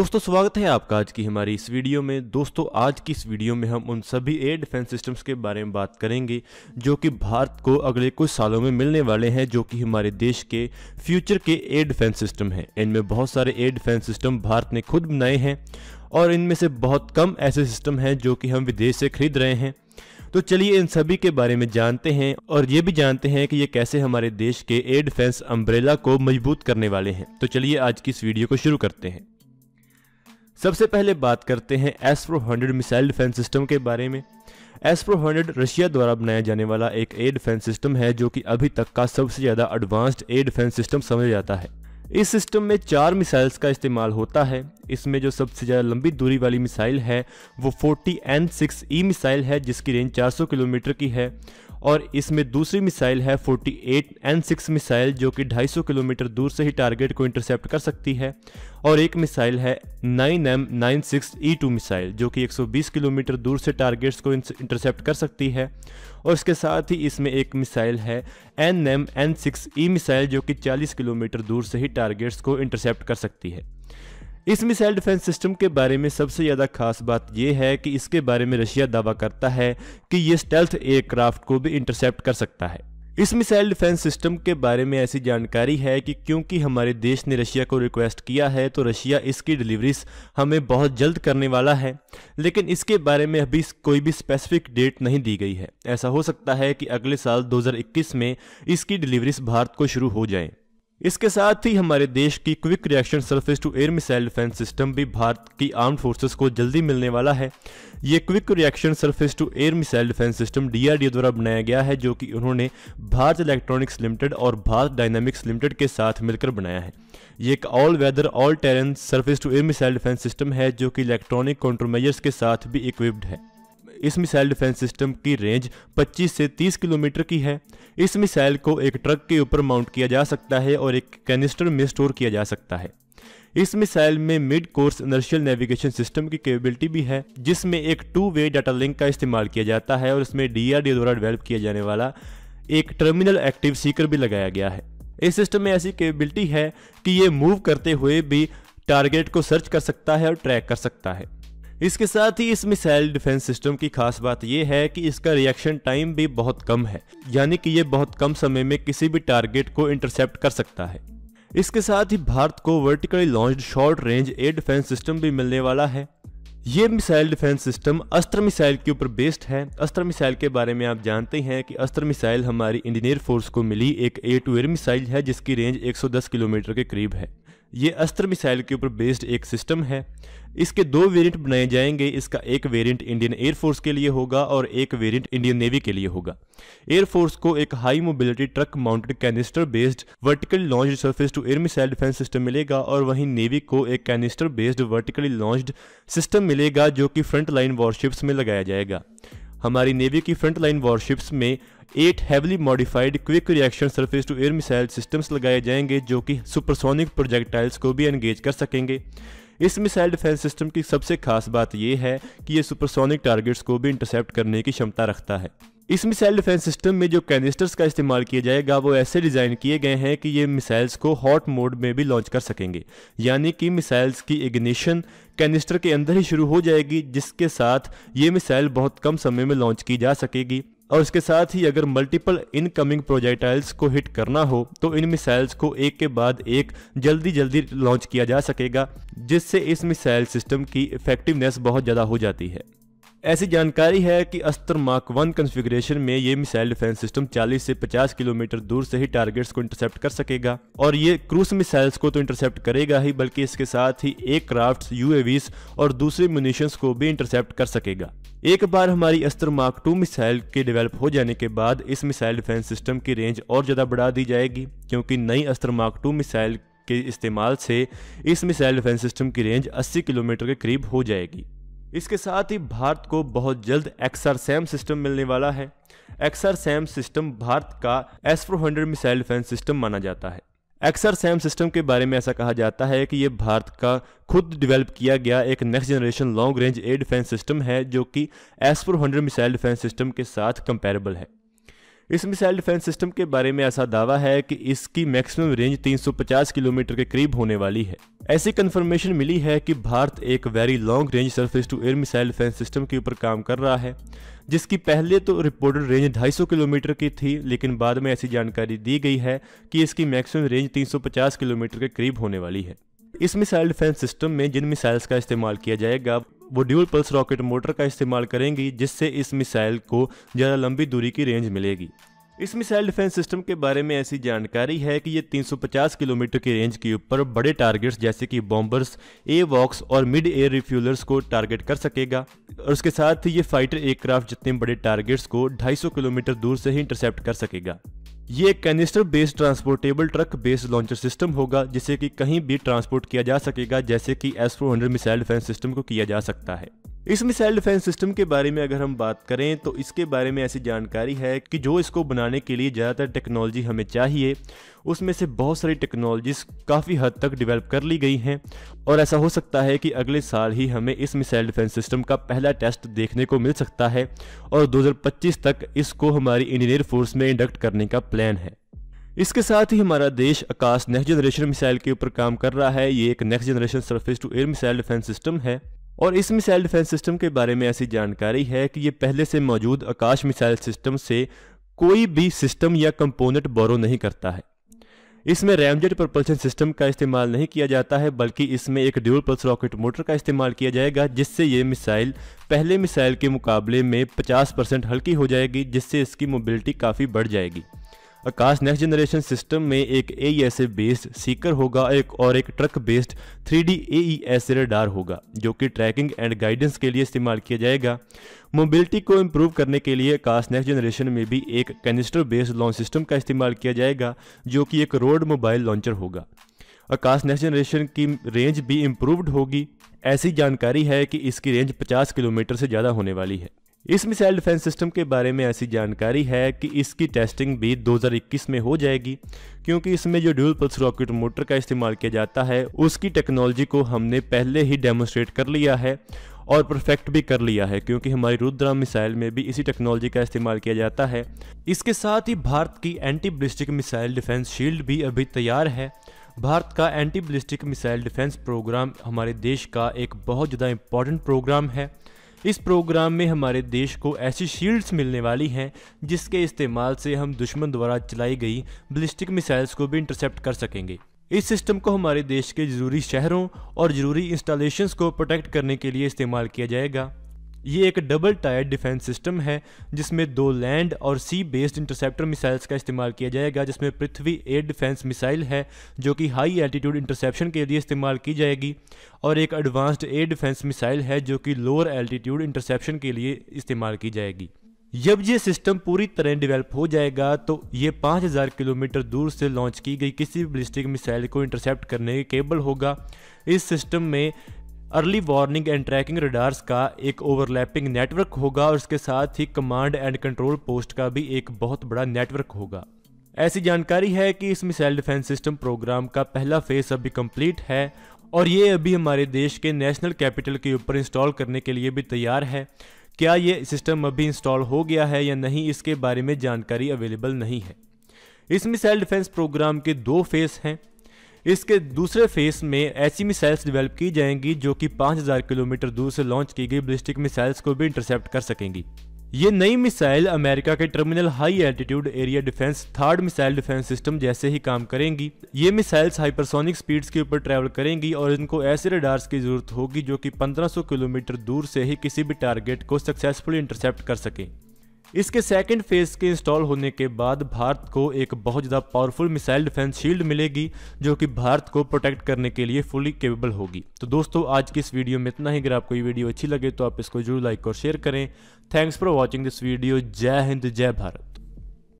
दोस्तों स्वागत है आपका आज की हमारी इस वीडियो में दोस्तों आज की इस वीडियो में हम उन सभी एयर डिफेंस सिस्टम्स के बारे में बात करेंगे जो कि भारत को अगले कुछ सालों में मिलने वाले हैं जो कि हमारे देश के फ्यूचर के एयर डिफेंस सिस्टम हैं इनमें बहुत सारे एयर डिफेंस सिस्टम भारत ने खुद बनाए हैं और इनमें से बहुत कम ऐसे सिस्टम हैं जो कि हम विदेश से खरीद रहे हैं तो चलिए इन सभी के बारे में जानते हैं और ये भी जानते हैं कि ये कैसे हमारे देश के एयर डिफेंस अम्ब्रेला को मजबूत करने वाले हैं तो चलिए आज की इस वीडियो को शुरू करते हैं सबसे पहले बात करते हैं S four hundred missile defence system के बारे में एसप्रो हंड्रेड रशिया द्वारा बनाया जाने वाला एक एयर डिफेंस सिस्टम है जो कि अभी तक का सबसे ज़्यादा एडवांस्ड एयर डिफेंस सिस्टम समझा जाता है इस सिस्टम में चार मिसाइल्स का इस्तेमाल होता है इसमें जो सबसे ज़्यादा लंबी दूरी वाली मिसाइल है वो 40 एन सिक्स ई मिसाइल है जिसकी रेंज 400 किलोमीटर की है और इसमें दूसरी मिसाइल है 48 एन सिक्स मिसाइल जो कि 250 किलोमीटर दूर से ही टारगेट को इंटरसेप्ट कर सकती है और एक मिसाइल है ई टू मिसाइल जो कि 120 किलोमीटर दूर से टारगेट्स को इंटरसेप्ट कर सकती है और इसके साथ ही इसमें एक मिसाइल है N M N six E missile जो कि 40 किलोमीटर दूर से ही टारगेट्स को इंटरसेप्ट कर सकती है इस मिसाइल डिफेंस सिस्टम के बारे में सबसे ज़्यादा खास बात यह है कि इसके बारे में रशिया दावा करता है कि यह स्टेल्थ एयरक्राफ्ट को भी इंटरसेप्ट कर सकता है इस मिसाइल डिफेंस सिस्टम के बारे में ऐसी जानकारी है कि क्योंकि हमारे देश ने रशिया को रिक्वेस्ट किया है तो रशिया इसकी डिलीवरीज हमें बहुत जल्द करने वाला है लेकिन इसके बारे में अभी कोई भी स्पेसिफिक डेट नहीं दी गई है ऐसा हो सकता है कि अगले साल 2021 में इसकी डिलीवरीज भारत को शुरू हो जाएं। इसके साथ ही हमारे देश की quick reaction surface to air missile defence system भी भारत की आर्म फोर्सेस को जल्दी मिलने वाला है ये quick reaction surface to air missile defence system D द्वारा बनाया गया है जो कि उन्होंने भारत इलेक्ट्रॉनिक्स लिमिटेड और भारत डायनामिक्स लिमिटेड के साथ मिलकर बनाया है ये एक all weather all terrains surface to air missile defence system है जो कि इलेक्ट्रॉनिक काउंटरमेजर्स के साथ भी इक्विप्ड है इस मिसाइल डिफेंस सिस्टम की रेंज 25 से 30 किलोमीटर की है इस मिसाइल को एक ट्रक के ऊपर माउंट किया जा सकता है और एक कैनिस्टर में स्टोर किया जा सकता है इस मिसाइल में mid course inertial navigation system की कैपेबिलिटी भी है जिसमें एक टू वे डाटा लिंक का इस्तेमाल किया जाता है और इसमें डी द्वारा डेवलप किया जाने वाला एक टर्मिनल एक्टिव सीकर भी लगाया गया है इस सिस्टम में ऐसी कैपेबिलिटी है कि ये मूव करते हुए भी टारगेट को सर्च कर सकता है और ट्रैक कर सकता है इसके साथ ही इस मिसाइल डिफेंस सिस्टम की खास बात यह है कि इसका रिएक्शन टाइम भी बहुत कम है यानी कि यह बहुत कम समय में किसी भी टारगेट को इंटरसेप्ट कर सकता है इसके साथ ही भारत को vertically launch short range air defence system भी मिलने वाला है ये missile defence system Astra missile के ऊपर बेस्ड है अस्त्र मिसाइल के बारे में आप जानते हैं कि अस्त्र मिसाइल हमारी इंडियन एयर फोर्स को मिली एक ए टू एयर मिसाइल है जिसकी रेंज 110 किलोमीटर के करीब है ये अस्त्र मिसाइल के ऊपर बेस्ड एक सिस्टम है इसके दो वेरिएंट बनाए जाएंगे इसका एक वेरिएंट इंडियन एयरफोर्स के लिए होगा और एक वेरिएंट इंडियन नेवी के लिए होगा एयरफोर्स को एक high mobility truck mounted canister based vertical launch surface to air missile defence system मिलेगा और वहीं नेवी को एक canister based vertically launch system मिलेगा जो कि फ्रंट लाइन वॉरशिप्स में लगाया जाएगा हमारी नेवी की फ्रंट लाइन वॉरशिप्स में eight heavily modified quick reaction surface to air missile systems लगाए जाएंगे जो कि सुपरसोनिक प्रोजेक्टाइल्स को भी एंगेज कर सकेंगे इस मिसाइल डिफेंस सिस्टम की सबसे खास बात यह है कि यह सुपरसोनिक टारगेट्स को भी इंटरसेप्ट करने की क्षमता रखता है इस मिसाइल डिफेंस सिस्टम में जो कैनिस्टर्स का इस्तेमाल किया जाएगा वो ऐसे डिज़ाइन किए गए हैं कि ये मिसाइल्स को हॉट मोड में भी लॉन्च कर सकेंगे यानी कि मिसाइल्स की इग्निशन कैनिस्टर के अंदर ही शुरू हो जाएगी जिसके साथ ये मिसाइल बहुत कम समय में लॉन्च की जा सकेगी और इसके साथ ही अगर मल्टीपल इनकमिंग प्रोजेक्टाइल्स को हिट करना हो तो इन मिसाइल्स को एक के बाद एक जल्दी जल्दी लॉन्च किया जा सकेगा जिससे इस मिसाइल सिस्टम की इफेक्टिवनेस बहुत ज़्यादा हो जाती है ऐसी जानकारी है कि अस्त्र मार्क वन कॉन्फ़िगरेशन में ये मिसाइल डिफेंस सिस्टम 40 से 50 किलोमीटर दूर से ही टारगेट्स को इंटरसेप्ट कर सकेगा और ये क्रूज मिसाइल्स को तो इंटरसेप्ट करेगा ही बल्कि इसके साथ ही एयरक्राफ्ट यू और दूसरे म्यूनिशंस को भी इंटरसेप्ट कर सकेगा एक बार हमारी अस्त्र मार्क टू मिसाइल के डेवलप हो जाने के बाद इस मिसाइल डिफेंस सिस्टम की रेंज और ज़्यादा बढ़ा दी जाएगी क्योंकि नई अस्त्र मार्क टू मिसाइल के इस्तेमाल से इस मिसाइल डिफेंस सिस्टम की रेंज 80 किलोमीटर के करीब हो जाएगी इसके साथ ही भारत को बहुत जल्द एक्सआर सैम सिस्टम मिलने वाला है एक्सआर सैम सिस्टम भारत का S four hundred missile defence system माना जाता है एक्सआर सैम सिस्टम के बारे में ऐसा कहा जाता है कि ये भारत का खुद डेवलप किया गया एक next generation long range air defence system है जो कि S four hundred missile defence system के साथ कंपेरेबल है इस मिसाइल डिफेंस सिस्टम के बारे में ऐसा दावा है कि इसकी मैक्सिमम रेंज 350 किलोमीटर के करीब होने वाली है ऐसी कंफर्मेशन मिली है कि भारत एक very long range surface to air missile defence system के ऊपर काम कर रहा है जिसकी पहले तो रिपोर्टेड रेंज 250 किलोमीटर की थी लेकिन बाद में ऐसी जानकारी दी गई है कि इसकी मैक्सिमम रेंज 350 किलोमीटर के करीब होने वाली है इस मिसाइल डिफेंस सिस्टम में जिन मिसाइल्स का इस्तेमाल किया जाएगा वो ड्यूल पल्स रॉकेट मोटर का इस्तेमाल करेंगी जिससे इस मिसाइल को ज़्यादा लंबी दूरी की रेंज मिलेगी इस मिसाइल डिफेंस सिस्टम के बारे में ऐसी जानकारी है कि ये 350 किलोमीटर की रेंज के ऊपर बड़े टारगेट्स जैसे कि बॉम्बर्स ए वॉक्स और मिड एयर रिफ्यूलर्स को टारगेट कर सकेगा और उसके साथ ही ये फाइटर एयरक्राफ्ट जितने बड़े टारगेट्स को 250 किलोमीटर दूर से ही इंटरसेप्ट कर सकेगा ये एक canister based transportable truck based launcher system होगा जिसे कि कहीं भी ट्रांसपोर्ट किया जा सकेगा जैसे कि S four missile defence system को किया जा सकता है इस मिसाइल डिफेंस सिस्टम के बारे में अगर हम बात करें तो इसके बारे में ऐसी जानकारी है कि जो इसको बनाने के लिए ज़्यादातर टेक्नोलॉजी हमें चाहिए उसमें से बहुत सारी टेक्नोलॉजीज काफ़ी हद तक डेवलप कर ली गई हैं और ऐसा हो सकता है कि अगले साल ही हमें इस मिसाइल डिफेंस सिस्टम का पहला टेस्ट देखने को मिल सकता है और दो तक इसको हमारी इंडियन एयरफोर्स में इंडक्ट करने का प्लान है इसके साथ ही हमारा देश आकाश नेक्स्ट जनरेशन मिसाइल के ऊपर काम कर रहा है ये एक next generation surface to air missile defence system है और इस मिसाइल डिफेंस सिस्टम के बारे में ऐसी जानकारी है कि ये पहले से मौजूद आकाश मिसाइल सिस्टम से कोई भी सिस्टम या कंपोनेंट बोरो नहीं करता है इसमें रैमजेट प्रोपल्शन सिस्टम का इस्तेमाल नहीं किया जाता है बल्कि इसमें एक ड्यूल पल्स रॉकेट मोटर का इस्तेमाल किया जाएगा जिससे ये मिसाइल पहले मिसाइल के मुकाबले में 50 परसेंट हल्की हो जाएगी जिससे इसकी मोबिलिटी काफ़ी बढ़ जाएगी आकाश नेक्स्ट जनरेशन सिस्टम में एक ए बेस्ड सीकर होगा एक और एक truck based three D A radar होगा जो कि ट्रैकिंग एंड गाइडेंस के लिए इस्तेमाल किया जाएगा मोबिलिटी को इम्प्रूव करने के लिए आकाश नेक्स्ट जनरेशन में भी एक कैनिस्टर बेस्ड लॉन्च सिस्टम का इस्तेमाल किया जाएगा जो कि एक रोड मोबाइल लॉन्चर होगा आकाश नेक्स्ट जनरेशन की रेंज भी इम्प्रूवड होगी ऐसी जानकारी है कि इसकी रेंज 50 किलोमीटर से ज़्यादा होने वाली है इस मिसाइल डिफेंस सिस्टम के बारे में ऐसी जानकारी है कि इसकी टेस्टिंग भी 2021 में हो जाएगी क्योंकि इसमें जो ड्यूल पल्स रॉकेट मोटर का इस्तेमाल किया जाता है उसकी टेक्नोलॉजी को हमने पहले ही डेमोस्ट्रेट कर लिया है और परफेक्ट भी कर लिया है क्योंकि हमारी रुद्रा मिसाइल में भी इसी टेक्नोलॉजी का इस्तेमाल किया जाता है इसके साथ ही भारत की anti ballistic missile defence shield भी अभी तैयार है भारत का anti ballistic missile defence programme हमारे देश का एक बहुत ज़्यादा इम्पॉर्टेंट प्रोग्राम है इस प्रोग्राम में हमारे देश को ऐसी शील्ड्स मिलने वाली हैं जिसके इस्तेमाल से हम दुश्मन द्वारा चलाई गई बलिस्टिक मिसाइल्स को भी इंटरसेप्ट कर सकेंगे इस सिस्टम को हमारे देश के जरूरी शहरों और जरूरी इंस्टॉलेशंस को प्रोटेक्ट करने के लिए इस्तेमाल किया जाएगा ये एक डबल टायर डिफेंस सिस्टम है जिसमें दो लैंड और सी बेस्ड इंटरसेप्टर मिसाइल्स का इस्तेमाल किया जाएगा जिसमें पृथ्वी एयर डिफेंस मिसाइल है जो कि हाई एल्टीट्यूड इंटरसेप्शन के लिए इस्तेमाल की जाएगी और एक एडवांस्ड एयर डिफेंस मिसाइल है जो कि लोअर एल्टीट्यूड इंटरसेप्शन के लिए इस्तेमाल की जाएगी जब ये सिस्टम पूरी तरह डेवलप हो जाएगा तो ये 5000 किलोमीटर दूर से लॉन्च की गई किसी भी बलिस्टिक मिसाइल को इंटरसेप्ट करने के केबल होगा इस सिस्टम में early warning and tracking radars का एक ओवरलैपिंग नेटवर्क होगा और इसके साथ ही कमांड एंड कंट्रोल पोस्ट का भी एक बहुत बड़ा नेटवर्क होगा ऐसी जानकारी है कि इस मिसाइल डिफेंस सिस्टम प्रोग्राम का पहला फेज अभी कंप्लीट है और ये अभी हमारे देश के नेशनल कैपिटल के ऊपर इंस्टॉल करने के लिए भी तैयार है क्या ये सिस्टम अभी इंस्टॉल हो गया है या नहीं इसके बारे में जानकारी अवेलेबल नहीं है इस मिसाइल डिफेंस प्रोग्राम के दो फेज हैं इसके दूसरे फेस में ऐसी मिसाइल्स डेवलप की जाएंगी जो कि 5000 किलोमीटर दूर से लॉन्च की गई ब्लिस्टिक मिसाइल्स को भी इंटरसेप्ट कर सकेंगी ये नई मिसाइल अमेरिका के terminal high altitude area defence THAAD missile defence system जैसे ही काम करेंगी ये मिसाइल्स हाइपरसोनिक स्पीड्स के ऊपर ट्रैवल करेंगी और इनको ऐसे रडार्स की जरूरत होगी जो कि 1500 किलोमीटर दूर से ही किसी भी टारगेट को सक्सेसफुली इंटरसेप्ट कर सकें इसके सेकेंड फेज के इंस्टॉल होने के बाद भारत को एक बहुत ज़्यादा पावरफुल मिसाइल डिफेंस शील्ड मिलेगी जो कि भारत को प्रोटेक्ट करने के लिए फुली केपेबल होगी तो दोस्तों आज की इस वीडियो में इतना ही अगर आपको ये वीडियो अच्छी लगे तो आप इसको जरूर लाइक और शेयर करें thanks for watching this video जय हिंद जय भारत